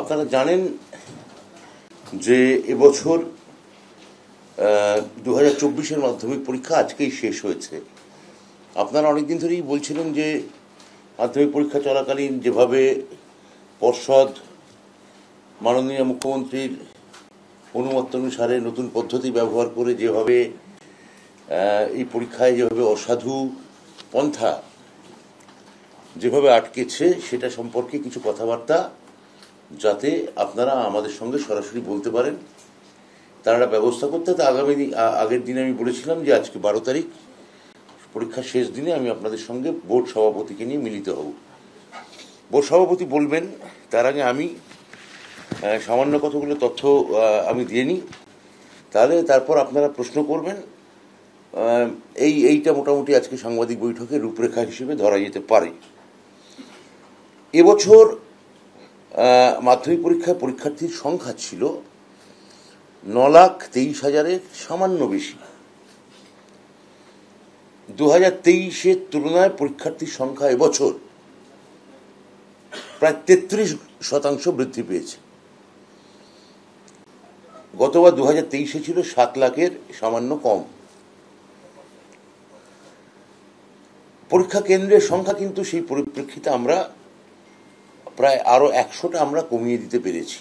আপনারা জানেন যে এবছর দু হাজার চব্বিশের মাধ্যমিক পরীক্ষা আজকেই শেষ হয়েছে আপনারা অনেকদিন ধরেই বলছিলেন যে মাধ্যমিক পরীক্ষা চলাকালীন যেভাবে পর্ষদ মাননীয় মুখ্যমন্ত্রীর অনুমত অনুসারে নতুন পদ্ধতি ব্যবহার করে যেভাবে এই পরীক্ষায় যেভাবে অসাধু পন্থা যেভাবে আটকেছে সেটা সম্পর্কে কিছু কথাবার্তা যাতে আপনারা আমাদের সঙ্গে সরাসরি বলতে পারেন তারা ব্যবস্থা করতে তো আগামী আগের দিনে আমি বলেছিলাম যে আজকে বারো তারিখ পরীক্ষার শেষ দিনে আমি আপনাদের সঙ্গে বোর্ড সভাপতিকে নিয়ে মিলিত হব বোর্ড সভাপতি বলবেন তার আগে আমি সামান্য কতগুলো তথ্য আমি দিয়ে নিই তাহলে তারপর আপনারা প্রশ্ন করবেন এই এইটা মোটামুটি আজকে সাংবাদিক বৈঠকে রূপরেখা হিসেবে ধরা যেতে পারে এবছর মাধ্যমিক পরীক্ষায় পরীক্ষার্থীর সংখ্যা ছিল ন লাখ তেইশ হাজারের সামান্য বেশি দু হাজার তেইশের তুলনায় পরীক্ষার্থীর সংখ্যা এবছর প্রায় তেত্রিশ শতাংশ বৃদ্ধি পেয়েছে গতবার দু হাজার তেইশে ছিল সাত লাখের সামান্য কম পরীক্ষা কেন্দ্রের সংখ্যা কিন্তু সেই পরিপ্রেক্ষিতে আমরা প্রায় আরও একশোটা আমরা কমিয়ে দিতে পেরেছি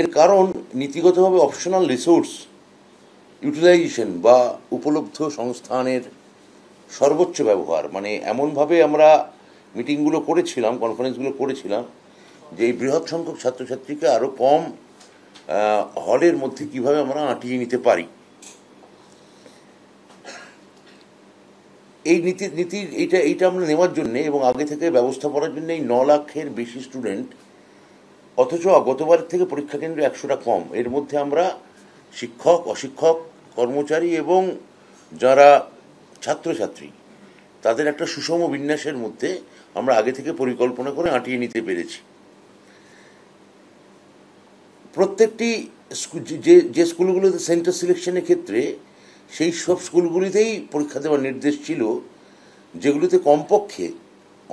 এর কারণ নীতিগতভাবে অপশনাল রিসোর্স ইউটিলাইজেশন বা উপলব্ধ সংস্থানের সর্বোচ্চ ব্যবহার মানে এমনভাবে আমরা মিটিংগুলো করেছিলাম কনফারেন্সগুলো করেছিলাম যে এই বৃহৎ সংখ্যক ছাত্রছাত্রীকে আরও কম হলের মধ্যে কিভাবে আমরা আঁটিয়ে নিতে পারি এই নীতি নীতির এটা এইটা আমরা নেওয়ার জন্যে এবং আগে থেকে ব্যবস্থা করার জন্য এই ন লাখের বেশি স্টুডেন্ট অথচ গতবার থেকে পরীক্ষা কেন্দ্র একশোটা কম এর মধ্যে আমরা শিক্ষক অশিক্ষক কর্মচারী এবং যারা ছাত্রছাত্রী তাদের একটা সুষম বিন্যাসের মধ্যে আমরা আগে থেকে পরিকল্পনা করে আঁটিয়ে নিতে পেরেছি প্রত্যেকটি যে যে স্কুলগুলোতে সেন্টার সিলেকশনের ক্ষেত্রে সেই সব স্কুলগুলিতেই পরীক্ষা দেওয়ার নির্দেশ ছিল যেগুলিতে কমপক্ষে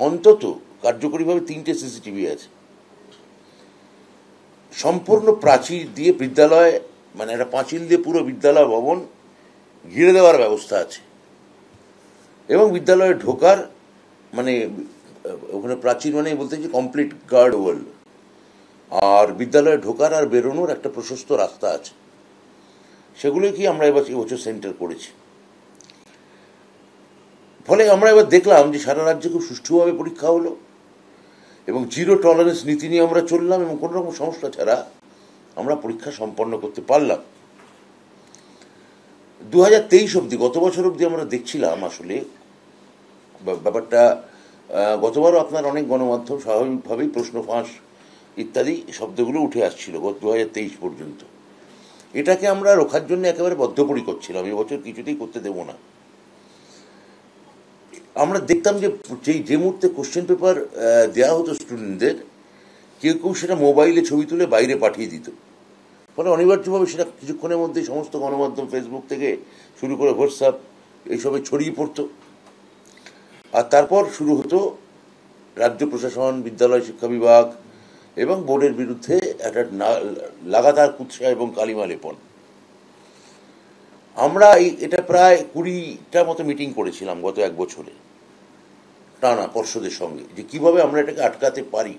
অন্তত কার্যকরীভাবে তিনটে সিসিটিভি আছে সম্পূর্ণ প্রাচীর দিয়ে বিদ্যালয় মানে একটা পাঁচিল দিয়ে পুরো বিদ্যালয় ভবন ঘিরে দেওয়ার ব্যবস্থা আছে এবং বিদ্যালয়ে ঢোকার মানে ওখানে প্রাচীর মানে বলতে চাই কমপ্লিট গার্ড ওয়ার্ল্ড আর বিদ্যালয়ে ঢোকার আর বেরোনোর একটা প্রশস্ত রাস্তা আছে সেগুলোকেই কি আমরা এবার এবছর সেন্টার করেছি ফলে আমরা এবার দেখলাম যে সারা রাজ্যে খুব সুষ্ঠুভাবে পরীক্ষা হলো এবং জিরো টলারেন্স নীতি নিয়ে আমরা চললাম এবং কোনো রকম সমস্যা ছাড়া আমরা পরীক্ষা সম্পন্ন করতে পারলাম দু হাজার তেইশ অবধি গত বছর অবধি আমরা দেখছিলাম আসলে ব্যাপারটা গতবারও আপনার অনেক গণমাধ্যম স্বাভাবিকভাবেই প্রশ্ন ফাঁস ইত্যাদি শব্দগুলো উঠে আসছিল দু হাজার তেইশ পর্যন্ত এটাকে আমরা রোখার জন্য একেবারে বদ্ধপরিকর ছিলাম এবছর কিছুতেই করতে দেব না আমরা দেখতাম যে যেই যে মুহূর্তে কোশ্চেন পেপার দেওয়া হতো স্টুডেন্টদের কেউ কেউ সেটা মোবাইলে ছবি তুলে বাইরে পাঠিয়ে দিত ফলে অনিবার্যভাবে সেটা কিছুক্ষণের মধ্যে সমস্ত গণমাধ্যম ফেসবুক থেকে শুরু করে হোয়াটসঅ্যাপ এইসবে ছড়িয়ে পড়ত আর তারপর শুরু হতো রাজ্য প্রশাসন বিদ্যালয় শিক্ষা বিভাগ এবং বোর্ডের বিরুদ্ধে একটা লাগাতার কুৎসা এবং কালিমা লেপন আমরা এই এটা প্রায় কুড়িটা মতো মিটিং করেছিলাম গত এক বছরে টানা পর্ষদের সঙ্গে যে কিভাবে আমরা এটাকে আটকাতে পারি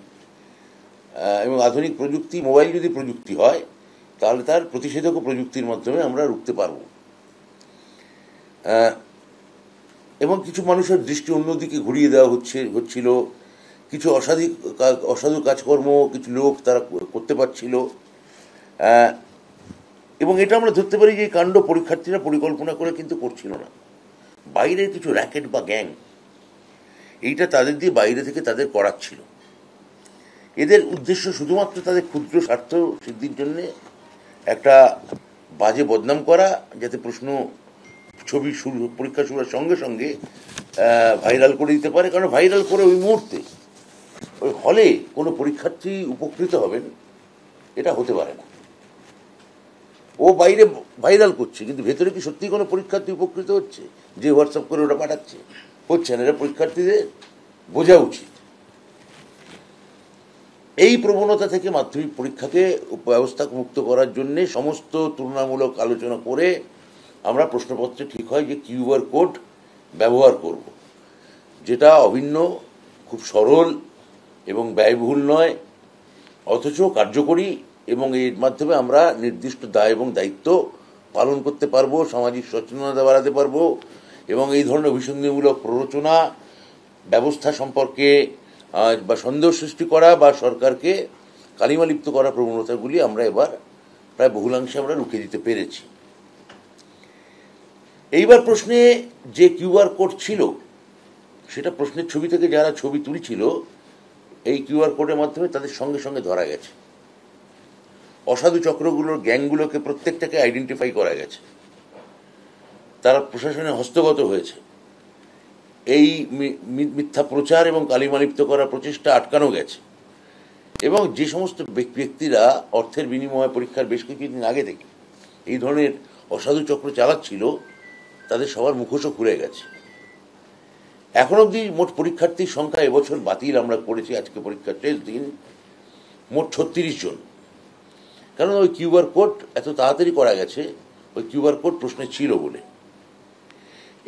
এবং আধুনিক প্রযুক্তি মোবাইল যদি প্রযুক্তি হয় তাহলে তার প্রতিষেধক প্রযুক্তির মাধ্যমে আমরা রুখতে পারব এবং কিছু মানুষের দৃষ্টি অন্যদিকে ঘুরিয়ে দেওয়া হচ্ছে হচ্ছিল কিছু অসাধু অসাধু কাজকর্ম কিছু লোক তারা করতে পারছিল এবং এটা আমরা ধরতে পারি যে কাণ্ড পরীক্ষার্থীরা পরিকল্পনা করে কিন্তু করছিল না বাইরের কিছু র্যাকেট বা গ্যাং এইটা তাদের দিয়ে বাইরে থেকে তাদের করাচ্ছিল এদের উদ্দেশ্য শুধুমাত্র তাদের ক্ষুদ্র স্বার্থ সিদ্ধির জন্য একটা বাজে বদনাম করা যাতে প্রশ্ন ছবি শুরু পরীক্ষা শুরুর সঙ্গে সঙ্গে ভাইরাল করে দিতে পারে কারণ ভাইরাল করে ওই মুহূর্তে ফলে কোনো পরীক্ষার্থী উপকৃত হবেন এটা হতে পারে না ও বাইরে ভাইরাল করছে কিন্তু ভেতরে কি সত্যি কোনো পরীক্ষার্থী উপকৃত হচ্ছে যে হোয়াটসঅ্যাপ করে ওটা পাঠাচ্ছে হচ্ছে না এটা পরীক্ষার্থীদের বোঝা উচিত এই প্রবণতা থেকে মাধ্যমিক পরীক্ষাকে ব্যবস্থা মুক্ত করার জন্য সমস্ত তুলনামূলক আলোচনা করে আমরা প্রশ্নপত্রে ঠিক হয় যে কিউআর কোড ব্যবহার করব যেটা অভিন্ন খুব সরল এবং ব্যয়বহুল নয় অথচ কার্যকরী এবং এর মাধ্যমে আমরা নির্দিষ্ট দায় এবং দায়িত্ব পালন করতে পারবো সামাজিক সচেতনতা বাড়াতে পারবো এবং এই ধরনের অভিসন্ধিমূলক প্ররোচনা ব্যবস্থা সম্পর্কে বা সন্দেহ সৃষ্টি করা বা সরকারকে কালিমালিপ্ত করা প্রবণতাগুলি আমরা এবার প্রায় বহুলাংশে আমরা রুখে দিতে পেরেছি এইবার প্রশ্নে যে কিউআর কোড ছিল সেটা প্রশ্নের ছবি থেকে যারা ছবি তুলছিল এই কিউআর কোডের মাধ্যমে তাদের সঙ্গে সঙ্গে ধরা গেছে অসাধু চক্রগুলোর গ্যাংগুলোকে প্রত্যেকটাকে আইডেন্টিফাই করা গেছে তারা প্রশাসনে হস্তগত হয়েছে এই মিথ্যা প্রচার এবং কালিমালিপ্ত করার প্রচেষ্টা আটকানো গেছে এবং যে সমস্ত ব্যক্তিরা অর্থের বিনিময়ে পরীক্ষার বেশ কিছুদিন আগে থেকে এই ধরনের অসাধু চক্র চালাচ্ছিল তাদের সবার মুখোশও খুলে গেছে এখন অব্দি মোট পরীক্ষার্থীর সংখ্যা এবছর বাতিল আমরা করেছি আজকে পরীক্ষার শেষ দিন মোট ছত্রিশ জন কারণ ওই কিউআর কোড এত তাড়াতাড়ি করা গেছে ওই কিউআর কোড প্রশ্নে ছিল বলে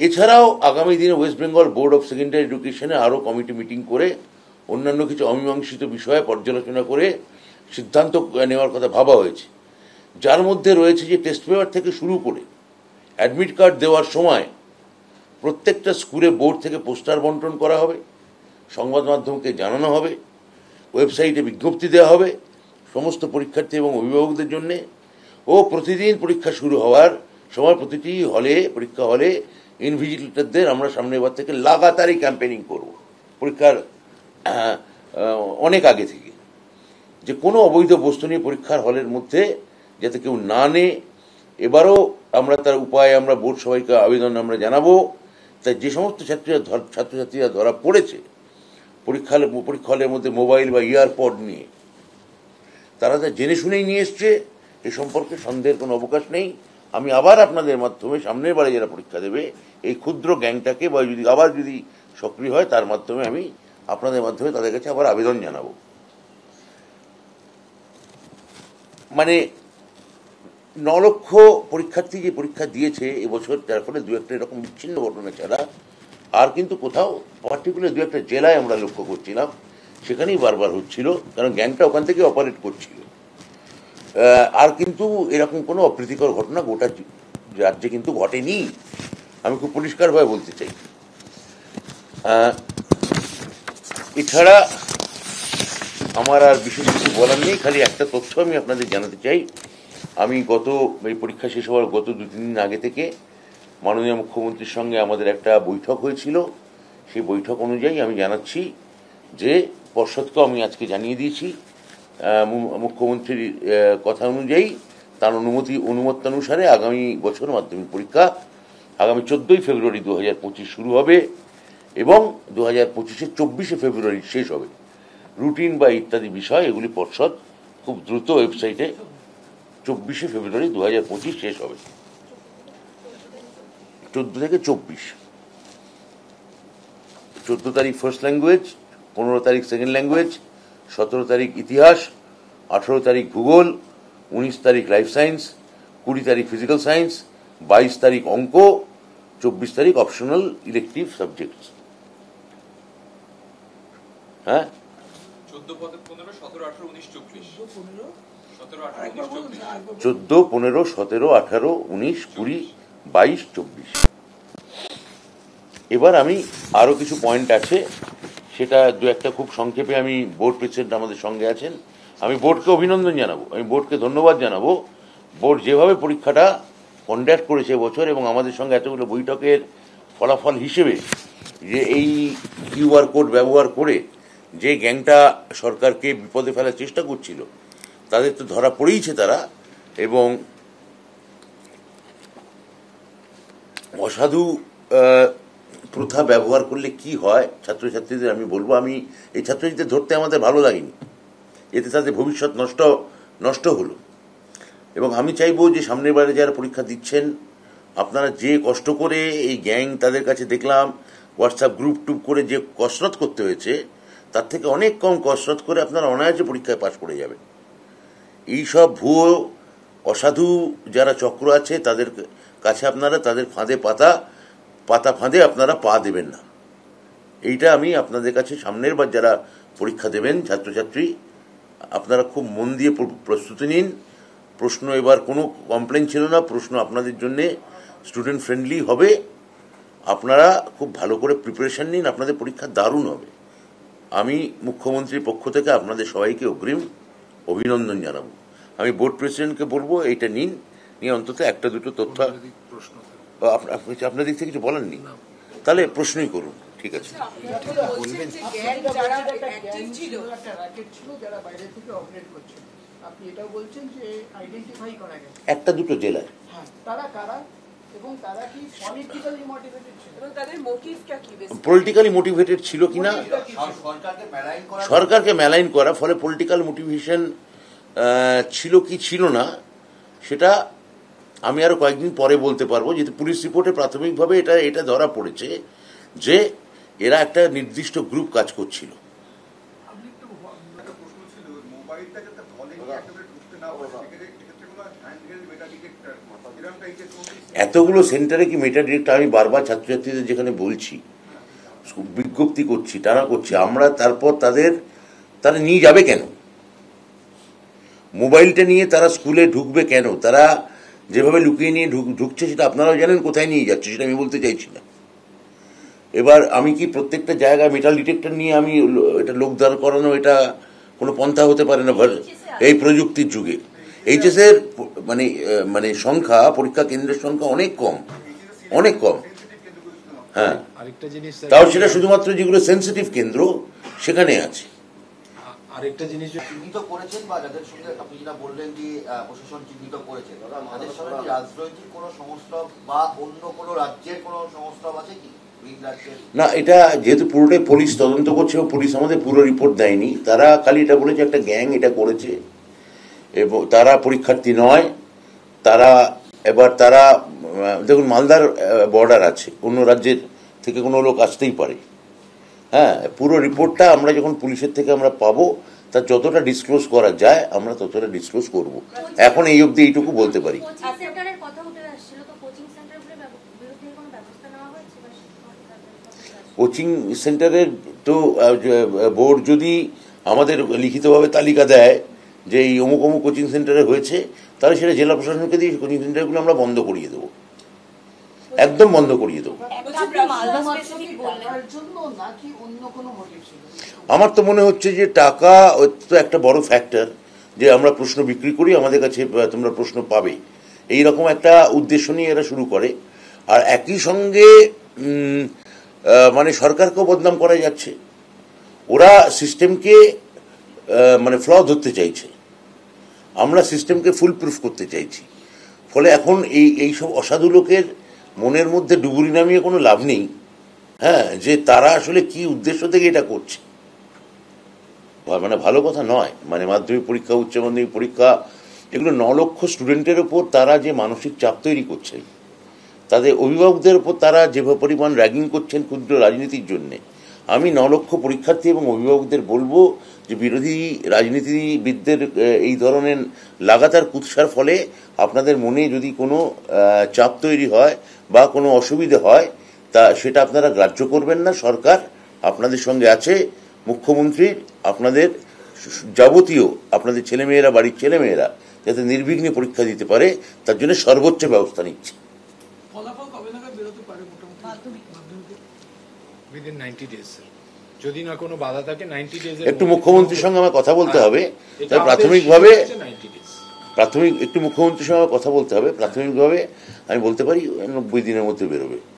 এছাড়াও আগামী দিনে West Bengal Board of Secondary এডুকেশনে আরও কমিটি মিটিং করে অন্যান্য কিছু অমীমাংসিত বিষয়ে পর্যালোচনা করে সিদ্ধান্ত নেওয়ার কথা ভাবা হয়েছে যার মধ্যে রয়েছে যে টেস্ট পেপার থেকে শুরু করে অ্যাডমিট কার্ড দেওয়ার সময় প্রত্যেকটা স্কুলে বোর্ড থেকে পোস্টার বন্টন করা হবে সংবাদ মাধ্যমকে জানানো হবে ওয়েবসাইটে বিজ্ঞপ্তি দেওয়া হবে সমস্ত পরীক্ষার্থী এবং অভিভাবকদের জন্যে ও প্রতিদিন পরীক্ষা শুরু হওয়ার সময় প্রতিটি হলে পরীক্ষা হলে ইনভিজিলেটরদের আমরা সামনের বার থেকে লাগাতারই ক্যাম্পেনিং করব পরীক্ষার অনেক আগে থেকে যে কোনো অবৈধ বস্তু নিয়ে পরীক্ষার হলের মধ্যে যাতে কেউ না নে এবারও আমরা তার উপায় আমরা বোর্ড সবাইকে আবেদন আমরা জানাবো তাই যে সমস্ত ছাত্রীরা ছাত্রছাত্রীরা ধরা পড়েছে পরীক্ষা পরীক্ষা হলের মধ্যে মোবাইল বা ইয়ারপড নিয়ে তারা যা জেনে শুনেই নিয়ে এসছে এ সম্পর্কে সন্দেহের কোনো অবকাশ নেই আমি আবার আপনাদের মাধ্যমে সামনের বারে যারা পরীক্ষা দেবে এই ক্ষুদ্র গ্যাংটাকে বা যদি আবার যদি সক্রিয় হয় তার মাধ্যমে আমি আপনাদের মাধ্যমে তাদের কাছে আবার আবেদন জানাবো মানে ন লক্ষ পরীক্ষার্থী যে পরীক্ষা দিয়েছে এবছর তার ফলে দু একটা এরকম বিচ্ছিন্ন ঘটনা ছাড়া আর কিন্তু কোথাও পার্টিকুলার দু একটা জেলায় আমরা লক্ষ্য করছিলাম সেখানেই বারবার হচ্ছিল কারণ গ্যাংটা ওখান থেকে অপারেট করছিল আর কিন্তু এরকম কোনো অপ্রীতিকর ঘটনা গোটা রাজ্যে কিন্তু ঘটেনি আমি খুব পরিষ্কারভাবে বলতে চাই এছাড়া আমার আর বিশেষ কিছু বলার নেই খালি একটা তথ্য আমি আপনাদের জানাতে চাই আমি গত এই পরীক্ষা শেষ হওয়ার গত দু তিন দিন আগে থেকে মাননীয় মুখ্যমন্ত্রীর সঙ্গে আমাদের একটা বৈঠক হয়েছিল সেই বৈঠক অনুযায়ী আমি জানাচ্ছি যে পর্ষদকেও আমি আজকে জানিয়ে দিয়েছি মুখ্যমন্ত্রীর কথা অনুযায়ী তার অনুমতি অনুমতানুসারে আগামী বছর মাধ্যমিক পরীক্ষা আগামী চোদ্দোই ফেব্রুয়ারি দু হাজার পঁচিশ শুরু হবে এবং দু হাজার পঁচিশে চব্বিশে ফেব্রুয়ারি শেষ হবে রুটিন বা ইত্যাদি বিষয় এগুলি পর্ষদ খুব দ্রুত ওয়েবসাইটে চব্বিশে ফেব্রুয়ারি দু হাজার পঁচিশ শেষ হবে চোদ্দ থেকে চব্বিশ চোদ্দ তারিখ ফার্স্ট ল্যাঙ্গুয়েজ পনেরো তারিখ সেকেন্ড ল্যাঙ্গুয়েজ সতেরো তারিখ ইতিহাস আঠেরো তারিখ ভূগোল উনিশ তারিখ লাইফ সায়েন্স কুড়ি তারিখ ফিজিক্যাল সায়েন্স বাইশ তারিখ অঙ্ক চব্বিশ তারিখ অপশনাল ইলেকটিভ সাবজেক্ট হ্যাঁ চোদ্দ পনেরো সতেরো আঠারো উনিশ কুড়ি বাইশ চব্বিশ এবার আমি আরও কিছু পয়েন্ট আছে সেটা দু একটা খুব সংক্ষেপে আমি বোর্ড প্রেসিডেন্ট আমাদের সঙ্গে আছেন আমি বোর্ডকে অভিনন্দন জানাবো আমি বোর্ডকে ধন্যবাদ জানাবো বোর্ড যেভাবে পরীক্ষাটা কন্ডাক্ট করেছে বছর এবং আমাদের সঙ্গে এতগুলো বৈঠকের ফলাফল হিসেবে যে এই কিউআর কোড ব্যবহার করে যে গ্যাংটা সরকারকে বিপদে ফেলার চেষ্টা করছিল তাদের তো ধরা পড়েইছে তারা এবং অসাধু প্রথা ব্যবহার করলে কি হয় ছাত্রছাত্রীদের আমি বলবো আমি এই ছাত্রছাত্রীদের ধরতে আমাদের ভালো লাগেনি এতে তাদের ভবিষ্যৎ নষ্ট নষ্ট হলো এবং আমি চাইবো যে সামনের বারে যারা পরীক্ষা দিচ্ছেন আপনারা যে কষ্ট করে এই গ্যাং তাদের কাছে দেখলাম হোয়াটসঅ্যাপ গ্রুপ টুপ করে যে কসরত করতে হয়েছে তার থেকে অনেক কম কসরত করে আপনারা অনায়াসে পরীক্ষায় পাশ করে যাবেন এই সব ভুয়ো অসাধু যারা চক্র আছে তাদের কাছে আপনারা তাদের ফাঁদে পাতা পাতা ফাঁদে আপনারা পা দেবেন না এইটা আমি আপনাদের কাছে সামনের বার যারা পরীক্ষা দেবেন ছাত্রছাত্রী আপনারা খুব মন দিয়ে প্রস্তুতি নিন প্রশ্ন এবার কোনো কমপ্লেন ছিল না প্রশ্ন আপনাদের জন্যে স্টুডেন্ট ফ্রেন্ডলি হবে আপনারা খুব ভালো করে প্রিপারেশান নিন আপনাদের পরীক্ষা দারুণ হবে আমি মুখ্যমন্ত্রীর পক্ষ থেকে আপনাদের সবাইকে অগ্রিম অভিনন্দন জানাবো আমি বোর্ড প্রেসিডেন্টকে বলবো এইটা নিন নিয়ে অন্তত একটা দুটো তথ্য আপনার দিক থেকে কিছু বলেননি তাহলে প্রশ্নই করুন ঠিক আছে আচ্ছা, একটা দুটো জেলায় হ্যাঁ, তারা কারা পলিটিক্যালি মোটিভেটেড ছিল কিনা সরকারকে ম্যালাইন করা ফলে পলিটিক্যাল মোটিভেশন ছিল কি ছিল না সেটা আমি আরো কয়েকদিন পরে বলতে পারবো যেহেতু পুলিশ রিপোর্টে প্রাথমিকভাবে এটা এটা ধরা পড়েছে যে এরা একটা নির্দিষ্ট গ্রুপ কাজ করছিল যাতে এতগুলো সেন্টারে কি মেটা ডিরেক্টর আমি বারবার ছাত্রছাত্রীদের যেখানে বলছি বিজ্ঞপ্তি করছি টানা করছি আমরা তারপর তাদের তারা নিয়ে যাবে কেন মোবাইলটা নিয়ে তারা স্কুলে ঢুকবে কেন তারা যেভাবে লুকিয়ে নিয়ে ঢুকছে সেটা আপনারাও জানেন কোথায় নিয়ে যাচ্ছে সেটা আমি বলতে চাইছি না এবার আমি কি প্রত্যেকটা জায়গায় মেটাল ডিটেক্টর নিয়ে আমি এটা লোক দাঁড় করানো এটা কোনো পন্থা হতে পারে না এই প্রযুক্তির যুগে এর মানে মানে সংখ্যা পরীক্ষা কেন্দ্রের সংখ্যা অনেক কম অনেক কম হ্যাঁ তাও সেটা শুধুমাত্র যেগুলো সেন্সিটিভ কেন্দ্র সেখানে আছে আরেকটা জিনিস চিহ্নিত করেছেন বা যাদের সঙ্গে আপনি যেটা বললেন যে প্রশাসন চিহ্নিত করেছে আমাদের সঙ্গে রাজনৈতিক কোনো সংস্থা বা অন্য কোনো রাজ্যের কোনো সংস্থা আছে কি না এটা যেহেতু পুরোটাই পুলিশ তদন্ত করছে এবং পুলিশ আমাদের পুরো রিপোর্ট দেয়নি তারা খালি এটা বলেছে একটা গ্যাং এটা করেছে এবং তারা পরীক্ষার্থী নয় তারা এবার তারা দেখুন মালদার বর্ডার আছে অন্য রাজ্যের থেকে কোনো লোক আসতেই পারে হ্যাঁ পুরো রিপোর্টটা আমরা যখন পুলিশের থেকে আমরা পাবো তা যতটা ডিসক্লোজ করা যায় আমরা ততটা ডিসক্লোজ করব এখন এই অবধি এইটুকু বলতে পারি কোচিং সেন্টারের তো বোর্ড যদি আমাদের লিখিতভাবে তালিকা দেয় যে এই অমুক অমুক কোচিং সেন্টারে হয়েছে তাহলে সেটা জেলা প্রশাসনকে দিয়ে কোচিং সেন্টারগুলো আমরা বন্ধ করিয়ে দেবো একদম বন্ধ করিয়ে দেবো আমার তো মনে হচ্ছে যে টাকা তো একটা বড় ফ্যাক্টর যে আমরা প্রশ্ন বিক্রি করি আমাদের কাছে তোমরা প্রশ্ন পাবে এই রকম একটা উদ্দেশ্য নিয়ে এরা শুরু করে আর একই সঙ্গে মানে সরকারকেও বদনাম করা যাচ্ছে ওরা সিস্টেমকে মানে ফ্ল ধরতে চাইছে আমরা সিস্টেমকে ফুল প্রুফ করতে চাইছি ফলে এখন এই এইসব অসাধু লোকের মনের মধ্যে ডুবুরি নামিয়ে কোনো লাভ নেই হ্যাঁ যে তারা আসলে কি উদ্দেশ্য থেকে এটা করছে মানে ভালো কথা নয় মানে মাধ্যমিক পরীক্ষা উচ্চ মাধ্যমিক পরীক্ষা এগুলো ন লক্ষ স্টুডেন্টের ওপর তারা যে মানসিক চাপ তৈরি করছে তাদের অভিভাবকদের ওপর তারা যে পরিমাণ র্যাগিং করছেন ক্ষুদ্র রাজনীতির জন্যে আমি ন লক্ষ পরীক্ষার্থী এবং অভিভাবকদের বলবো যে বিরোধী রাজনীতিবিদদের এই ধরনের লাগাতার কুৎসার ফলে আপনাদের মনে যদি কোনো চাপ তৈরি হয় বা কোনো অসুবিধে হয় তা সেটা আপনারা গ্রাহ্য করবেন না সরকার আপনাদের সঙ্গে আছে মুখ্যমন্ত্রী আপনাদের যাবতীয় আপনাদের ছেলেমেয়েরা বাড়ির ছেলেমেয়েরা যাতে নির্বিঘ্নে পরীক্ষা দিতে পারে তার জন্য সর্বোচ্চ ব্যবস্থা নিচ্ছে নাইনটি ডেজ যদি না কোনো বাধা থাকে নাইনটি ডেজ একটু মুখ্যমন্ত্রীর সঙ্গে আমার কথা বলতে হবে প্রাথমিকভাবে প্রাথমিক একটু মুখ্যমন্ত্রীর সঙ্গে কথা বলতে হবে প্রাথমিকভাবে আমি বলতে পারি নব্বই দিনের মধ্যে বেরোবে